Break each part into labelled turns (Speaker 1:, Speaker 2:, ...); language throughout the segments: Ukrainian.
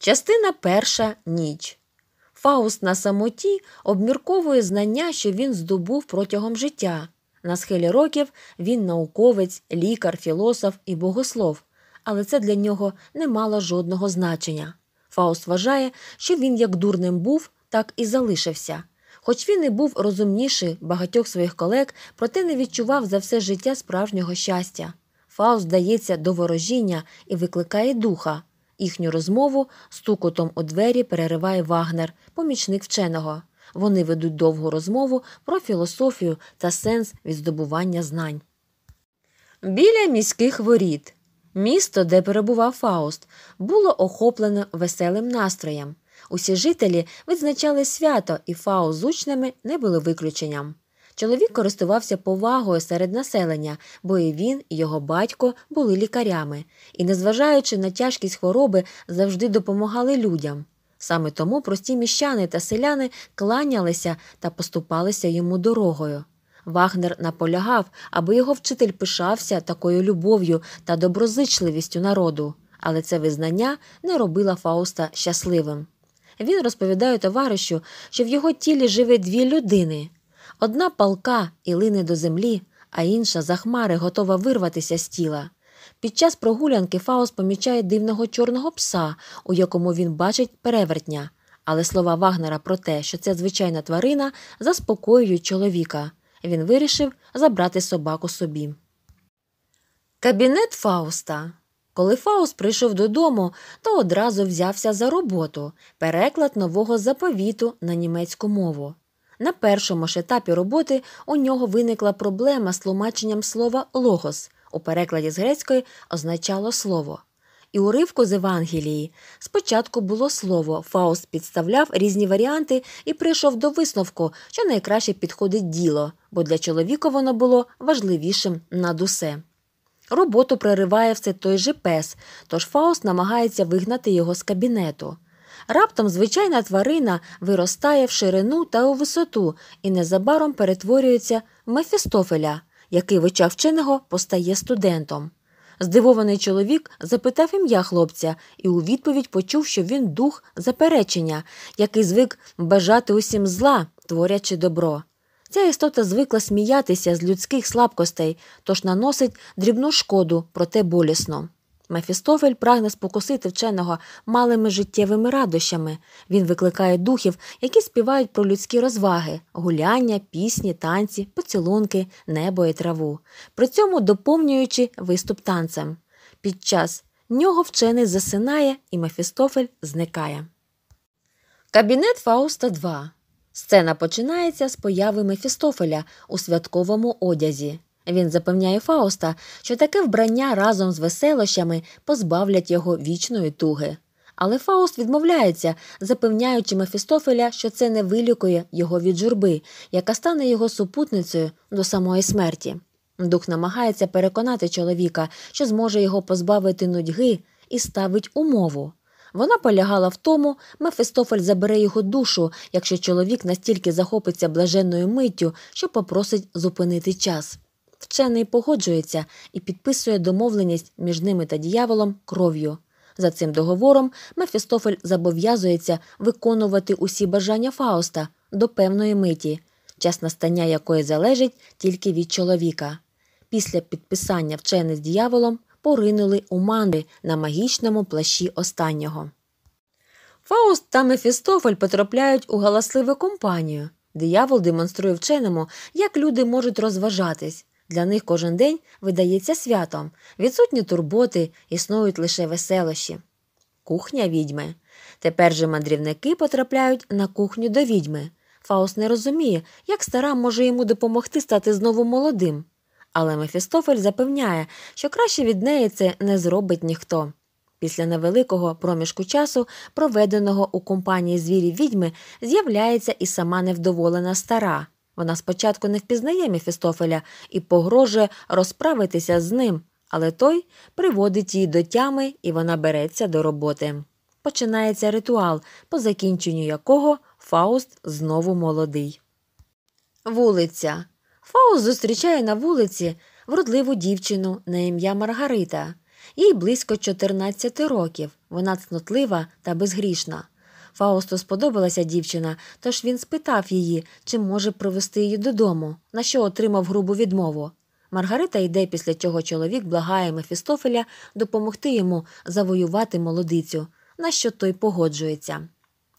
Speaker 1: Частина перша ніч. Фауст на самоті обмірковує знання, що він здобув протягом життя. На схилі років він науковець, лікар, філософ і богослов, але це для нього не мало жодного значення. Фауст вважає, що він як дурним був, так і залишився. Хоч він і був розумніший багатьох своїх колег, проте не відчував за все життя справжнього щастя. Фауст дається до ворожіння і викликає духа. Їхню розмову стукотом у двері перериває Вагнер, помічник вченого. Вони ведуть довгу розмову про філософію та сенс відздобування знань. Біля міських воріт місто, де перебував Фауст, було охоплено веселим настроєм. Усі жителі відзначали свято, і Фауст з учнями не були виключенням. Чоловік користувався повагою серед населення, бо і він, і його батько були лікарями і, незважаючи на тяжкість хвороби, завжди допомагали людям. Саме тому прості міщани та селяни кланялися та поступалися йому дорогою. Вагнер наполягав, аби його вчитель пишався такою любов'ю та доброзичливістю народу, але це визнання не робило Фауста щасливим. Він розповідає товаришу, що в його тілі живе дві людини Одна палка і лине до землі, а інша за хмари готова вирватися з тіла. Під час прогулянки Фаус помічає дивного чорного пса, у якому він бачить перевертня. Але слова Вагнера про те, що це звичайна тварина, заспокоюють чоловіка. Він вирішив забрати собаку собі. Кабінет Фауста. Коли Фауст прийшов додому, то одразу взявся за роботу переклад нового заповіту на німецьку мову. На першому ж етапі роботи у нього виникла проблема з тлумаченням слова логос у перекладі з грецької означало слово. І уривку з Евангелії спочатку було слово, Фауст підставляв різні варіанти і прийшов до висновку, що найкраще підходить діло, бо для чоловіка воно було важливішим над усе. Роботу прориває все той же пес, тож Фауст намагається вигнати його з кабінету. Раптом звичайна тварина виростає в ширину та у висоту і незабаром перетворюється в Мефістофеля, який в очах вченого постає студентом. Здивований чоловік запитав ім'я хлопця і у відповідь почув, що він дух заперечення, який звик бажати усім зла, творячи добро. Ця істота звикла сміятися з людських слабкостей, тож наносить дрібну шкоду, проте болісно. Мефістофель прагне спокусити вченого малими життєвими радощами. Він викликає духів, які співають про людські розваги, гуляння, пісні, танці, поцілунки, небо і траву, при цьому доповнюючи виступ танцем. Під час нього вчений засинає і Мефістофель зникає. Кабінет Фауста 2. Сцена починається з появи Мефістофеля у святковому одязі. Він запевняє Фауста, що таке вбрання разом з веселощами позбавлять його вічної туги. Але Фауст відмовляється, запевняючи Мефістофеля, що це не вилікує його від журби, яка стане його супутницею до самої смерті. Дух намагається переконати чоловіка, що зможе його позбавити нудьги, і ставить умову. Вона полягала в тому, Мефістофель забере його душу, якщо чоловік настільки захопиться блаженною миттю, що попросить зупинити час. Вчений погоджується і підписує домовленість між ними та дияволом кров'ю. За цим договором Мефістофель зобов'язується виконувати усі бажання Фауста до певної миті, час настання якої залежить тільки від чоловіка. Після підписання вчений з дияволом поринули у манди на магічному плащі останнього. Фауст та Мефістофель потрапляють у галасливу компанію. Диявол демонструє вченому, як люди можуть розважатись. Для них кожен день видається святом, відсутні турботи, існують лише веселощі. Кухня відьми. Тепер же мандрівники потрапляють на кухню до відьми. Фауст не розуміє, як стара може йому допомогти стати знову молодим. Але Мефістофель запевняє, що краще від неї це не зробить ніхто. Після невеликого проміжку часу, проведеного у компанії звірів відьми, з'являється і сама невдоволена стара. Вона спочатку не впізнає Мефістофеля і погрожує розправитися з ним, але той приводить її до тями і вона береться до роботи. Починається ритуал, по закінченню якого Фауст знову молодий. Вулиця. Фауст зустрічає на вулиці вродливу дівчину на ім'я Маргарита. Їй близько 14 років. Вона цнотлива та безгрішна. Фаусту сподобалася дівчина, тож він спитав її, чи може провести її додому, на що отримав грубу відмову. Маргарита йде, після чого чоловік благає Мефістофеля допомогти йому завоювати молодицю, на що той погоджується.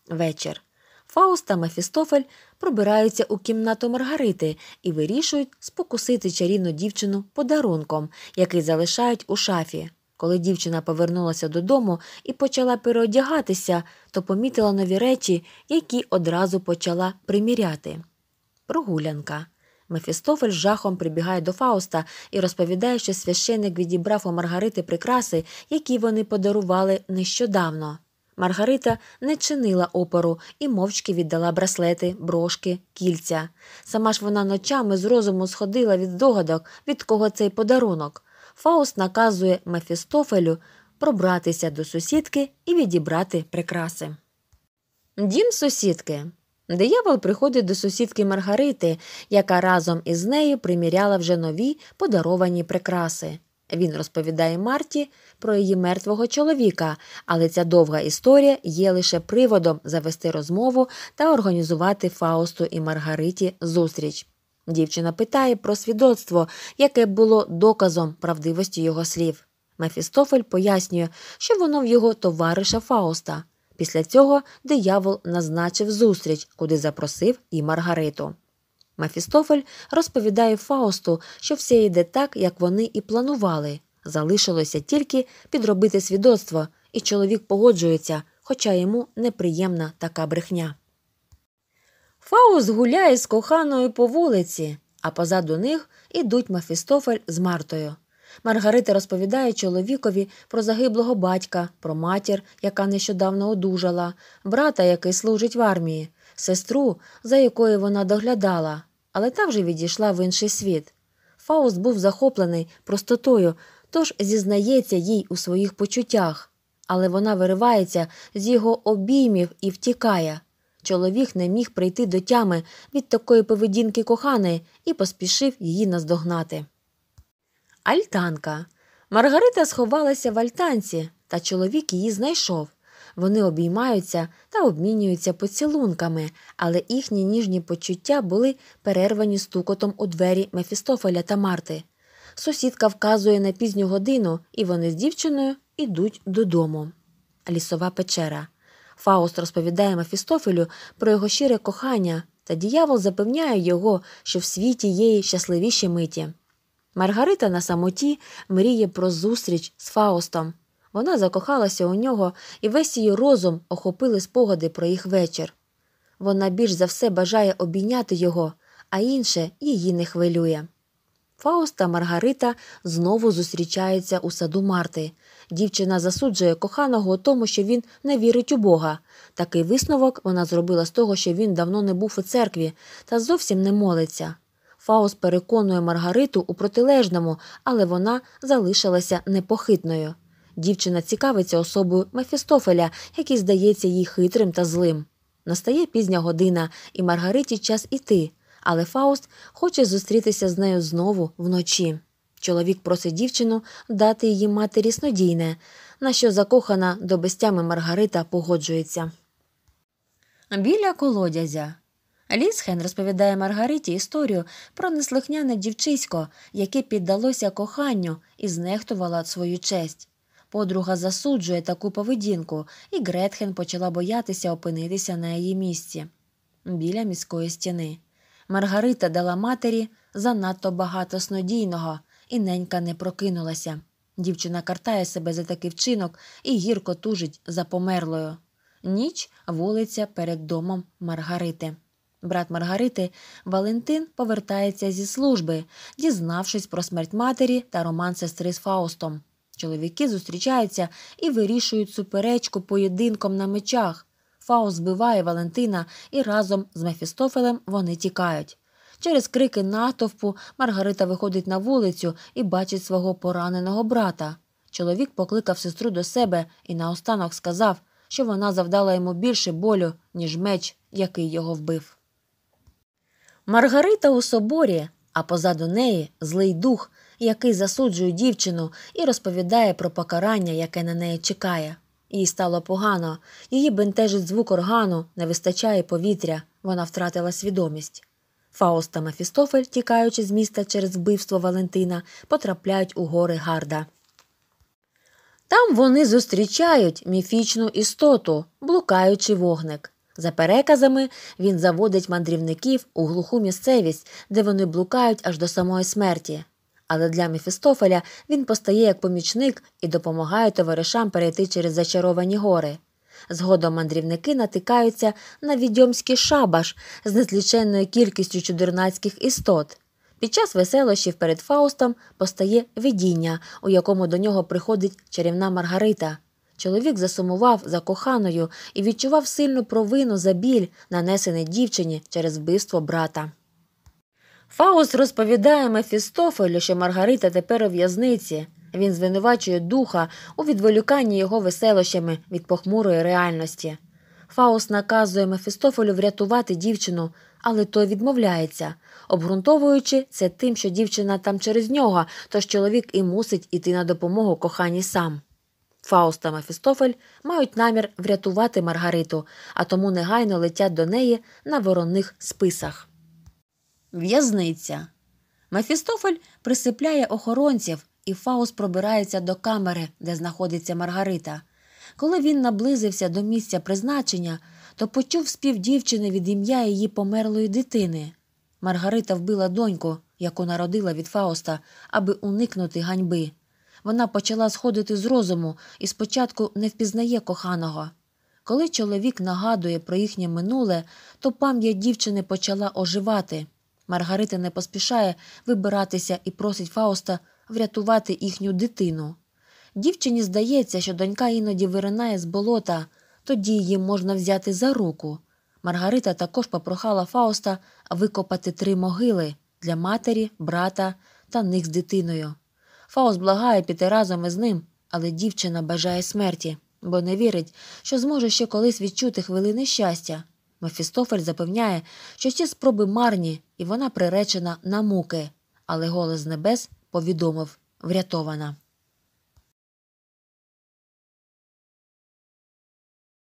Speaker 1: Вечір. Фауст та Мефістофель пробираються у кімнату Маргарити і вирішують спокусити чарівну дівчину подарунком, який залишають у шафі. Коли дівчина повернулася додому і почала переодягатися, то помітила нові речі, які одразу почала приміряти. Прогулянка. Мефістофель з жахом прибігає до Фауста і розповідає, що священник відібрав у Маргарити прикраси, які вони подарували нещодавно. Маргарита не чинила опору і мовчки віддала браслети, брошки, кільця. Сама ж вона ночами з розуму сходила від здогадок, від кого цей подарунок. Фауст наказує Мефістофелю пробратися до сусідки і відібрати прикраси. Дім сусідки. Диявол приходить до сусідки Маргарити, яка разом із нею приміряла вже нові подаровані прикраси. Він розповідає Марті про її мертвого чоловіка, але ця довга історія є лише приводом завести розмову та організувати Фаусту і Маргариті зустріч. Дівчина питає про свідоцтво, яке було доказом правдивості його слів. Мефістофель пояснює, що воно в його товариша Фауста. Після цього диявол назначив зустріч, куди запросив і Маргариту. Мефістофель розповідає Фаусту, що все йде так, як вони і планували. Залишилося тільки підробити свідоцтво, і чоловік погоджується, хоча йому неприємна така брехня. Фаус гуляє з коханою по вулиці, а позаду них ідуть Мафістофель з Мартою. Маргарита розповідає чоловікові про загиблого батька, про матір, яка нещодавно одужала, брата, який служить в армії, сестру, за якою вона доглядала, але та вже відійшла в інший світ. Фауст був захоплений простотою, тож зізнається їй у своїх почуттях, але вона виривається з його обіймів і втікає. Чоловік не міг прийти до тями від такої поведінки коханої і поспішив її наздогнати. Альтанка. Маргарита сховалася в альтанці, та чоловік її знайшов. Вони обіймаються та обмінюються поцілунками, але їхні ніжні почуття були перервані стукотом у двері Мефістофеля та Марти. Сусідка вказує на пізню годину, і вони з дівчиною йдуть додому. Лісова печера. Фауст розповідає Мефістофелю про його щире кохання, та діявол запевняє його, що в світі є й щасливіші миті. Маргарита на самоті мріє про зустріч з Фаустом. Вона закохалася у нього, і весь її розум охопили спогади про їх вечір. Вона більш за все бажає обійняти його, а інше її не хвилює. Фауст та Маргарита знову зустрічаються у саду Марти. Дівчина засуджує коханого у тому, що він не вірить у Бога. Такий висновок вона зробила з того, що він давно не був у церкві та зовсім не молиться. Фауст переконує Маргариту у протилежному, але вона залишилася непохитною. Дівчина цікавиться особою Мефістофеля, який здається їй хитрим та злим. Настає пізня година, і Маргариті час іти але Фауст хоче зустрітися з нею знову вночі. Чоловік просить дівчину дати її матері снодійне, на що закохана до бестями Маргарита погоджується. Біля колодязя Лісхен розповідає Маргариті історію про неслухняне дівчисько, яке піддалося коханню і знехтувало свою честь. Подруга засуджує таку поведінку, і Гретхен почала боятися опинитися на її місці біля міської стіни. Маргарита дала матері занадто багато снодійного, і ненька не прокинулася. Дівчина картає себе за такий вчинок і гірко тужить за померлою. Ніч вулиця перед домом Маргарити. Брат Маргарити Валентин повертається зі служби, дізнавшись про смерть матері та роман сестри з Фаустом. Чоловіки зустрічаються і вирішують суперечку поєдинком на мечах. Фаус збиває Валентина, і разом з Мефістофелем вони тікають. Через крики натовпу Маргарита виходить на вулицю і бачить свого пораненого брата. Чоловік покликав сестру до себе і наостанок сказав, що вона завдала йому більше болю, ніж меч, який його вбив. Маргарита у соборі, а позаду неї злий дух, який засуджує дівчину і розповідає про покарання, яке на неї чекає. Їй стало погано, її бентежить звук органу, не вистачає повітря, вона втратила свідомість. Фауст та Мефістофель, тікаючи з міста через вбивство Валентина, потрапляють у гори Гарда. Там вони зустрічають міфічну істоту, блукаючи вогник. За переказами, він заводить мандрівників у глуху місцевість, де вони блукають аж до самої смерті але для Мефістофеля він постає як помічник і допомагає товаришам перейти через зачаровані гори. Згодом мандрівники натикаються на відьомський шабаш з незліченною кількістю чудернацьких істот. Під час веселощів перед Фаустом постає видіння, у якому до нього приходить чарівна Маргарита. Чоловік засумував за коханою і відчував сильну провину за біль, нанесений дівчині через вбивство брата. Фаус розповідає Мефістофелю, що Маргарита тепер у в'язниці. Він звинувачує духа у відволюканні його веселощами від похмурої реальності. Фаус наказує Мефістофелю врятувати дівчину, але той відмовляється, обґрунтовуючи це тим, що дівчина там через нього, тож чоловік і мусить іти на допомогу коханій сам. Фаус та Мефістофель мають намір врятувати Маргариту, а тому негайно летять до неї на воронних списах. В'язниця. Мефістофель присипляє охоронців, і Фаус пробирається до камери, де знаходиться Маргарита. Коли він наблизився до місця призначення, то почув спів дівчини від ім'я її померлої дитини. Маргарита вбила доньку, яку народила від Фауста, аби уникнути ганьби. Вона почала сходити з розуму і спочатку не впізнає коханого. Коли чоловік нагадує про їхнє минуле, то пам'ять дівчини почала оживати. Маргарита не поспішає вибиратися і просить Фауста врятувати їхню дитину. Дівчині здається, що донька іноді виринає з болота, тоді її можна взяти за руку. Маргарита також попрохала Фауста викопати три могили для матері, брата та них з дитиною. Фауст благає піти разом із ним, але дівчина бажає смерті, бо не вірить, що зможе ще колись відчути хвилини щастя. Мефістофель запевняє, що всі спроби марні, і вона приречена на муки, але голос небес повідомив врятована.